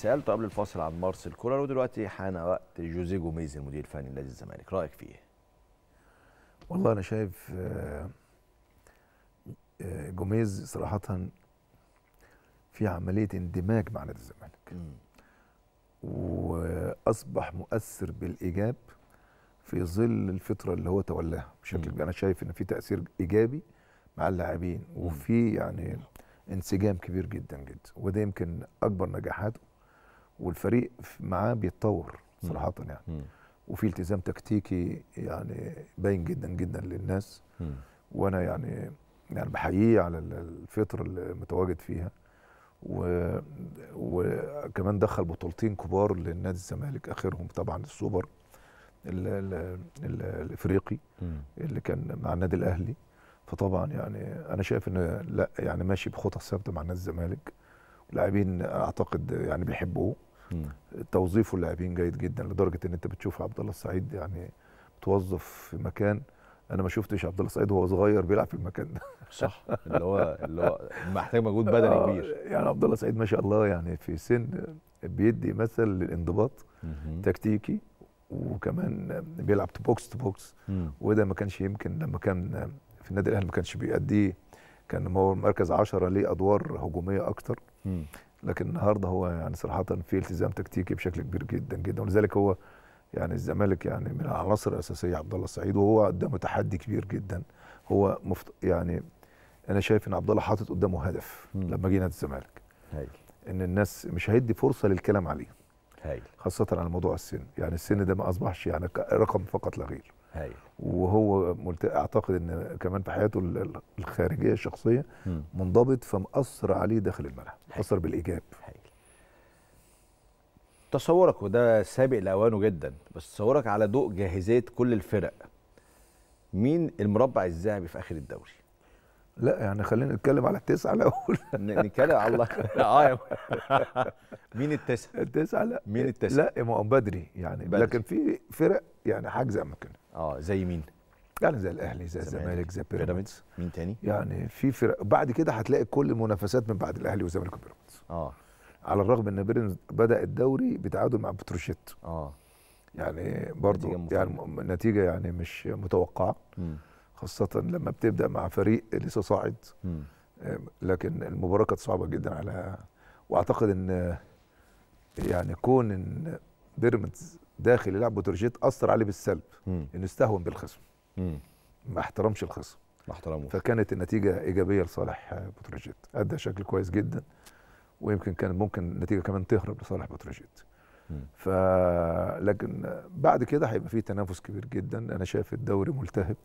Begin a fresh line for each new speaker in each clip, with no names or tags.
سالته طيب، قبل الفاصل عن مارسيل كولر ودلوقتي حان وقت جوزيه جوميز المدير الفني لنادي الزمالك رايك فيه والله انا شايف آه، آه، جوميز صراحه في عمليه اندماج مع نادي الزمالك واصبح مؤثر بالايجاب في ظل الفتره اللي هو تولاها بشكل انا شايف ان في تاثير ايجابي مع اللاعبين وفي يعني انسجام كبير جدا جدا وده يمكن اكبر نجاحاته والفريق معاه بيتطور صراحه يعني م. وفي التزام تكتيكي يعني باين جدا جدا للناس م. وانا يعني يعني بحييه على الفتره اللي متواجد فيها و... وكمان دخل بطولتين كبار لنادي الزمالك اخرهم طبعا السوبر ال... ال... ال... الافريقي اللي كان مع النادي الاهلي فطبعا يعني انا شايف ان لا يعني ماشي بخطى ثابته مع نادي الزمالك اللاعبين اعتقد يعني بيحبوه توظيفه اللاعبين جيد جدا لدرجه ان انت بتشوف عبد الله السعيد يعني توظف في مكان انا ما شفتش عبد الله السعيد وهو صغير بيلعب في المكان ده صح اللي هو اللي هو محتاج مجهود بدني آه، كبير يعني عبد الله السعيد ما شاء الله يعني في سن بيدي مثل للانضباط تكتيكي وكمان بيلعب بوكس تو بوكس وده ما كانش يمكن لما كان في النادي الاهلي ما كانش بيأديه كان هو مركز 10 ليه ادوار هجوميه اكتر لكن النهارده هو يعني صراحه في التزام تكتيكي بشكل كبير جدا جدا ولذلك هو يعني الزمالك يعني من العناصر الاساسيه عبد الله السعيد وهو قدامه تحدي كبير جدا هو مفت... يعني انا شايف ان عبد الله حاطط قدامه هدف مم. لما جه نادي الزمالك هايل ان الناس مش هيدي فرصه للكلام عليه هايل خاصه على موضوع السن يعني السن ده ما اصبحش يعني رقم فقط لا غير هاي. وهو ملت... اعتقد ان كمان في حياته الخارجيه الشخصيه منضبط فمأثر عليه داخل الملعب اثر بالايجاب تصورك وده سابق لاوانه جدا بس تصورك على ضوء جاهزيه كل الفرق مين المربع الذهبي في اخر الدوري؟ لا يعني خلينا نتكلم على التسعه الاول نتكلم على الله آه، مين التسعه؟ التسعه لا مين التسعه؟ لا ما بدري يعني بدري. لكن في فرق يعني حجز اماكن اه زي مين؟ يعني زي الاهلي زي الزمالك زي بيراميدز مين تاني؟ يعني في فرق بعد كده هتلاقي كل المنافسات من بعد الاهلي والزمالك وبيراميدز اه على الرغم ان بيراميدز بدا الدوري بتعادل مع بتروشيت اه يعني برضه نتيجة يعني نتيجه يعني مش متوقعه خاصه لما بتبدا مع فريق لسه صاعد لكن المباراه كانت صعبه جدا على واعتقد ان يعني كون ان بيراميدز داخل يلعب بتروجيت اثر عليه بالسلب انه استهون بالخصم ما احترمش الخصم ما احترموش فكانت النتيجه ايجابيه لصالح بتروجيت ادى شكل كويس جدا ويمكن كان ممكن النتيجه كمان تهرب لصالح بتروجيت ف لكن بعد كده هيبقى في تنافس كبير جدا انا شايف الدوري ملتهب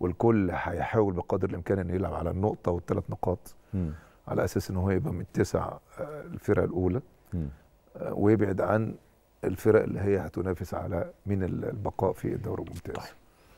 والكل هيحاول بقدر الامكان انه يلعب على النقطه والثلاث نقاط م. على اساس ان هو يبقى من التسع آه، الفرق الاولى م. آه، ويبعد عن الفرق اللي هي هتنافس على من البقاء في الدوري الممتاز طيب.